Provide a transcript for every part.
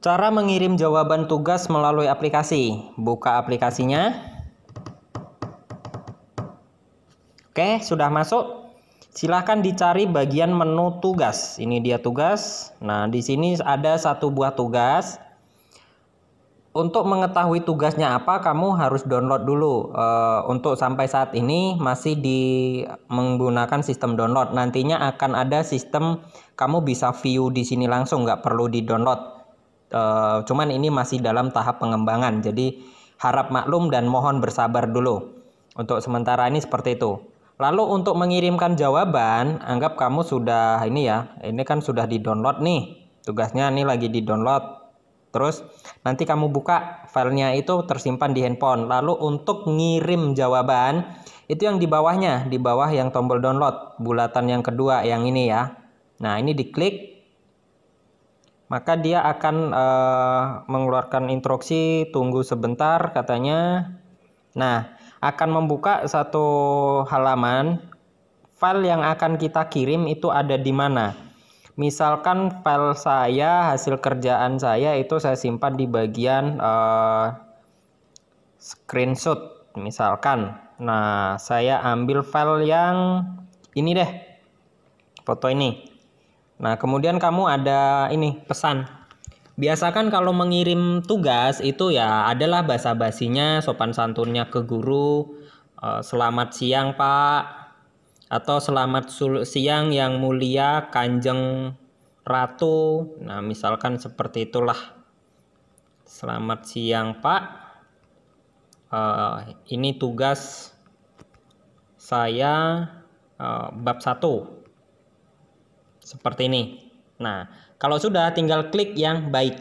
Cara mengirim jawaban tugas melalui aplikasi. Buka aplikasinya. Oke, sudah masuk. Silahkan dicari bagian menu tugas. Ini dia tugas. Nah, di sini ada satu buah tugas. Untuk mengetahui tugasnya apa, kamu harus download dulu. E, untuk sampai saat ini masih di menggunakan sistem download. Nantinya akan ada sistem kamu bisa view di sini langsung, nggak perlu di download Uh, cuman ini masih dalam tahap pengembangan. Jadi harap maklum dan mohon bersabar dulu. Untuk sementara ini seperti itu. Lalu untuk mengirimkan jawaban, anggap kamu sudah ini ya. Ini kan sudah di-download nih. Tugasnya ini lagi di-download. Terus nanti kamu buka filenya itu tersimpan di handphone. Lalu untuk ngirim jawaban itu yang di bawahnya, di bawah yang tombol download, bulatan yang kedua yang ini ya. Nah, ini diklik maka dia akan uh, mengeluarkan instruksi tunggu sebentar katanya. Nah, akan membuka satu halaman file yang akan kita kirim itu ada di mana. Misalkan file saya hasil kerjaan saya itu saya simpan di bagian uh, screenshot misalkan. Nah, saya ambil file yang ini deh. Foto ini. Nah, kemudian kamu ada ini pesan. Biasakan kalau mengirim tugas itu ya adalah basa-basinya, sopan santunnya ke guru, eh, selamat siang Pak, atau selamat siang yang mulia Kanjeng Ratu. Nah, misalkan seperti itulah. Selamat siang Pak. Uh, ini tugas saya uh, bab 1 seperti ini. Nah, kalau sudah tinggal klik yang baik.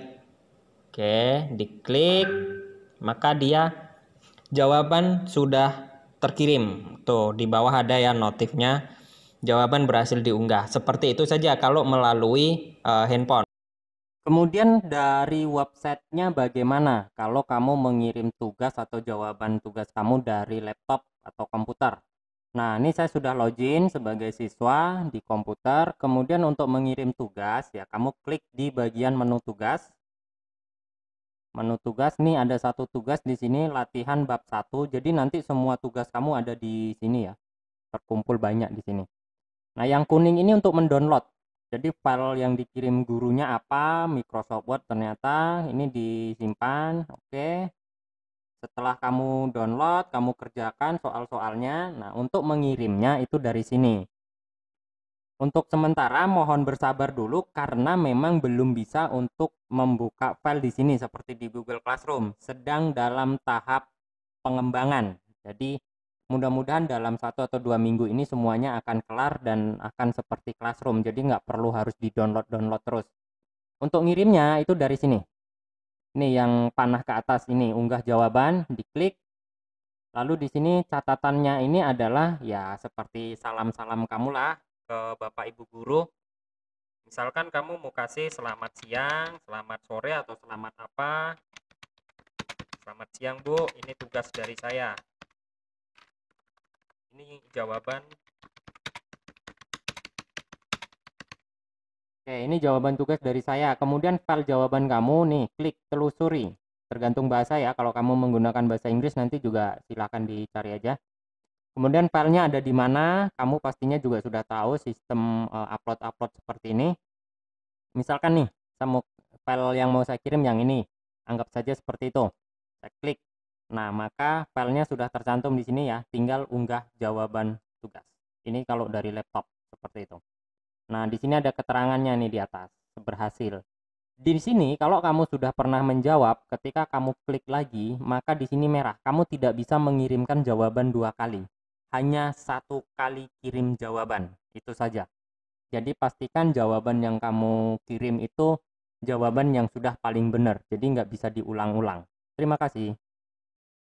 Oke, diklik maka dia jawaban sudah terkirim. Tuh, di bawah ada ya notifnya. Jawaban berhasil diunggah. Seperti itu saja kalau melalui uh, handphone. Kemudian dari websitenya bagaimana kalau kamu mengirim tugas atau jawaban tugas kamu dari laptop atau komputer? Nah, ini saya sudah login sebagai siswa di komputer. Kemudian untuk mengirim tugas, ya kamu klik di bagian menu tugas. Menu tugas nih ada satu tugas di sini latihan bab 1. Jadi nanti semua tugas kamu ada di sini ya. Terkumpul banyak di sini. Nah, yang kuning ini untuk mendownload. Jadi file yang dikirim gurunya apa, Microsoft Word ternyata ini disimpan. Oke. Setelah kamu download, kamu kerjakan soal-soalnya. Nah, untuk mengirimnya itu dari sini. Untuk sementara mohon bersabar dulu karena memang belum bisa untuk membuka file di sini seperti di Google Classroom. Sedang dalam tahap pengembangan. Jadi mudah-mudahan dalam satu atau dua minggu ini semuanya akan kelar dan akan seperti Classroom. Jadi nggak perlu harus di download download terus. Untuk ngirimnya itu dari sini. Nih yang panah ke atas ini unggah jawaban, diklik. Lalu di sini catatannya ini adalah ya seperti salam-salam kamu lah ke Bapak Ibu guru. Misalkan kamu mau kasih selamat siang, selamat sore atau selamat apa. Selamat siang Bu, ini tugas dari saya. Ini jawaban Oke, ini jawaban tugas dari saya. Kemudian file jawaban kamu nih, klik telusuri. Tergantung bahasa ya, kalau kamu menggunakan bahasa Inggris nanti juga silakan dicari aja. Kemudian filenya ada di mana, kamu pastinya juga sudah tahu sistem eh, upload-upload seperti ini. Misalkan nih, saya mau file yang mau saya kirim yang ini. Anggap saja seperti itu. Saya klik. Nah, maka filenya sudah tercantum di sini ya, tinggal unggah jawaban tugas. Ini kalau dari laptop seperti itu. Nah, di sini ada keterangannya nih di atas, berhasil. Di sini kalau kamu sudah pernah menjawab, ketika kamu klik lagi, maka di sini merah. Kamu tidak bisa mengirimkan jawaban dua kali. Hanya satu kali kirim jawaban, itu saja. Jadi pastikan jawaban yang kamu kirim itu jawaban yang sudah paling benar. Jadi nggak bisa diulang-ulang. Terima kasih.